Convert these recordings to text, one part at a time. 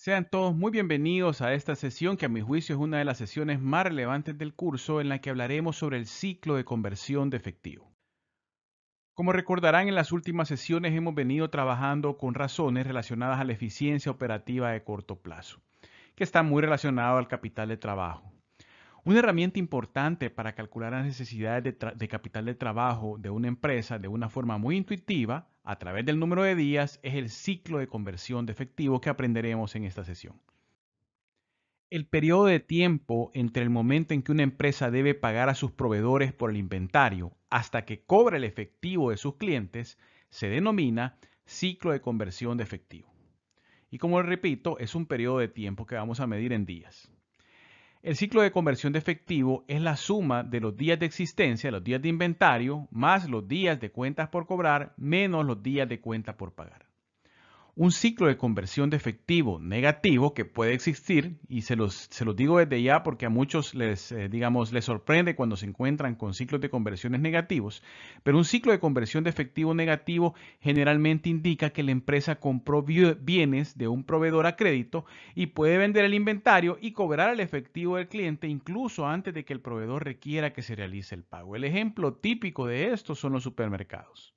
Sean todos muy bienvenidos a esta sesión que a mi juicio es una de las sesiones más relevantes del curso en la que hablaremos sobre el ciclo de conversión de efectivo. Como recordarán en las últimas sesiones hemos venido trabajando con razones relacionadas a la eficiencia operativa de corto plazo, que está muy relacionado al capital de trabajo. Una herramienta importante para calcular las necesidades de, capital de trabajo de una empresa de una forma muy intuitiva a través del número de días es el ciclo de conversión de efectivo que aprenderemos en esta sesión. El periodo de tiempo entre el momento en que una empresa debe pagar a sus proveedores por el inventario hasta que cobra el efectivo de sus clientes se denomina ciclo de conversión de efectivo. Y como repito, es un periodo de tiempo que vamos a medir en días. El ciclo de conversión de efectivo es la suma de los días de existencia, los días de inventario, más los días de cuentas por cobrar, menos los días de cuentas por pagar un ciclo de conversión de efectivo negativo que puede existir, y se los, se los digo desde ya porque a muchos les, eh, digamos, les sorprende cuando se encuentran con ciclos de conversiones negativos, pero un ciclo de conversión de efectivo negativo generalmente indica que la empresa compró bienes de un proveedor a crédito y puede vender el inventario y cobrar el efectivo del cliente incluso antes de que el proveedor requiera que se realice el pago. El ejemplo típico de esto son los supermercados.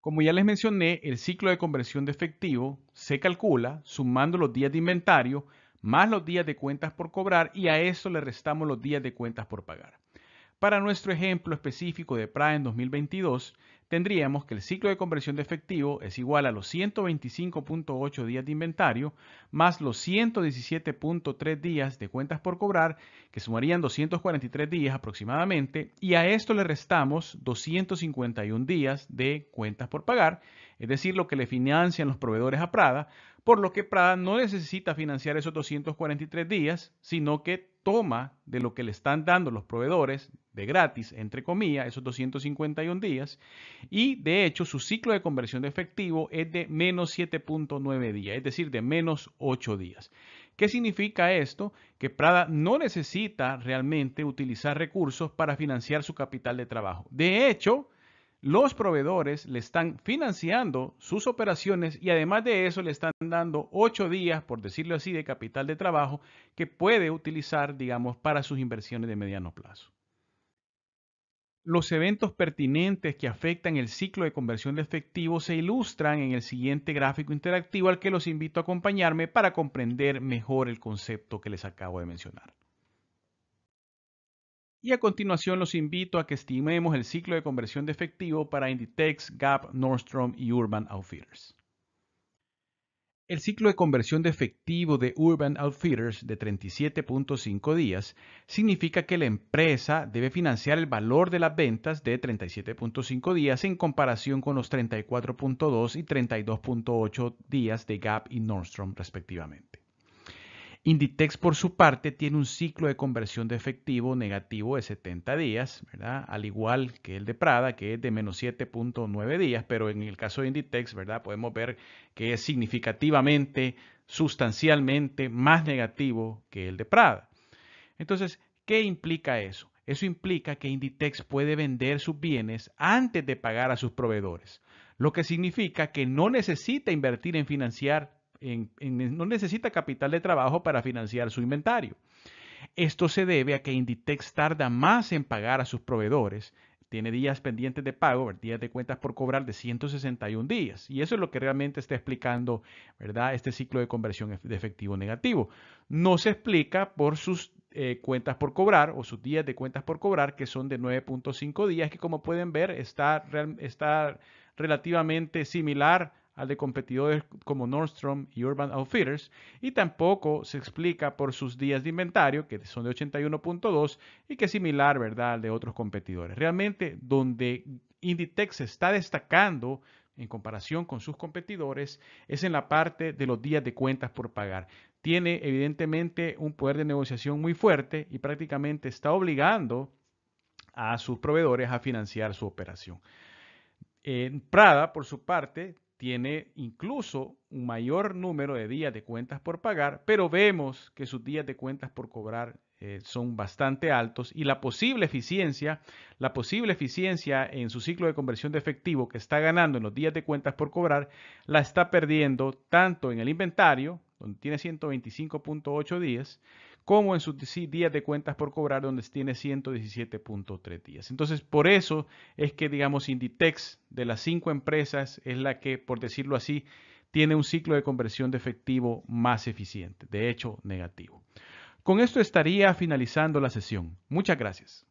Como ya les mencioné, el ciclo de conversión de efectivo se calcula sumando los días de inventario más los días de cuentas por cobrar y a eso le restamos los días de cuentas por pagar. Para nuestro ejemplo específico de Prada en 2022, tendríamos que el ciclo de conversión de efectivo es igual a los 125.8 días de inventario más los 117.3 días de cuentas por cobrar, que sumarían 243 días aproximadamente, y a esto le restamos 251 días de cuentas por pagar, es decir, lo que le financian los proveedores a Prada, por lo que Prada no necesita financiar esos 243 días, sino que toma de lo que le están dando los proveedores de gratis, entre comillas, esos 251 días, y de hecho su ciclo de conversión de efectivo es de menos 7.9 días, es decir, de menos 8 días. ¿Qué significa esto? Que Prada no necesita realmente utilizar recursos para financiar su capital de trabajo. De hecho, los proveedores le están financiando sus operaciones y además de eso le están dando ocho días, por decirlo así, de capital de trabajo que puede utilizar, digamos, para sus inversiones de mediano plazo. Los eventos pertinentes que afectan el ciclo de conversión de efectivo se ilustran en el siguiente gráfico interactivo al que los invito a acompañarme para comprender mejor el concepto que les acabo de mencionar. Y a continuación los invito a que estimemos el ciclo de conversión de efectivo para Inditex, Gap, Nordstrom y Urban Outfitters. El ciclo de conversión de efectivo de Urban Outfitters de 37.5 días significa que la empresa debe financiar el valor de las ventas de 37.5 días en comparación con los 34.2 y 32.8 días de Gap y Nordstrom respectivamente. Inditex, por su parte, tiene un ciclo de conversión de efectivo negativo de 70 días, ¿verdad? Al igual que el de Prada, que es de menos 7.9 días, pero en el caso de Inditex, ¿verdad? Podemos ver que es significativamente, sustancialmente más negativo que el de Prada. Entonces, ¿qué implica eso? Eso implica que Inditex puede vender sus bienes antes de pagar a sus proveedores, lo que significa que no necesita invertir en financiar no necesita capital de trabajo para financiar su inventario. Esto se debe a que Inditex tarda más en pagar a sus proveedores. Tiene días pendientes de pago, días de cuentas por cobrar de 161 días. Y eso es lo que realmente está explicando, ¿verdad? Este ciclo de conversión de efectivo negativo. No se explica por sus eh, cuentas por cobrar o sus días de cuentas por cobrar, que son de 9.5 días, que como pueden ver está, está relativamente similar al de competidores como Nordstrom y Urban Outfitters, y tampoco se explica por sus días de inventario, que son de 81.2 y que es similar, ¿verdad?, al de otros competidores. Realmente, donde Inditex se está destacando en comparación con sus competidores es en la parte de los días de cuentas por pagar. Tiene evidentemente un poder de negociación muy fuerte y prácticamente está obligando a sus proveedores a financiar su operación. En Prada, por su parte, tiene incluso un mayor número de días de cuentas por pagar, pero vemos que sus días de cuentas por cobrar eh, son bastante altos y la posible eficiencia, la posible eficiencia en su ciclo de conversión de efectivo que está ganando en los días de cuentas por cobrar, la está perdiendo tanto en el inventario donde tiene 125.8 días, como en sus días de cuentas por cobrar, donde tiene 117.3 días. Entonces, por eso es que, digamos, Inditex de las cinco empresas es la que, por decirlo así, tiene un ciclo de conversión de efectivo más eficiente, de hecho negativo. Con esto estaría finalizando la sesión. Muchas gracias.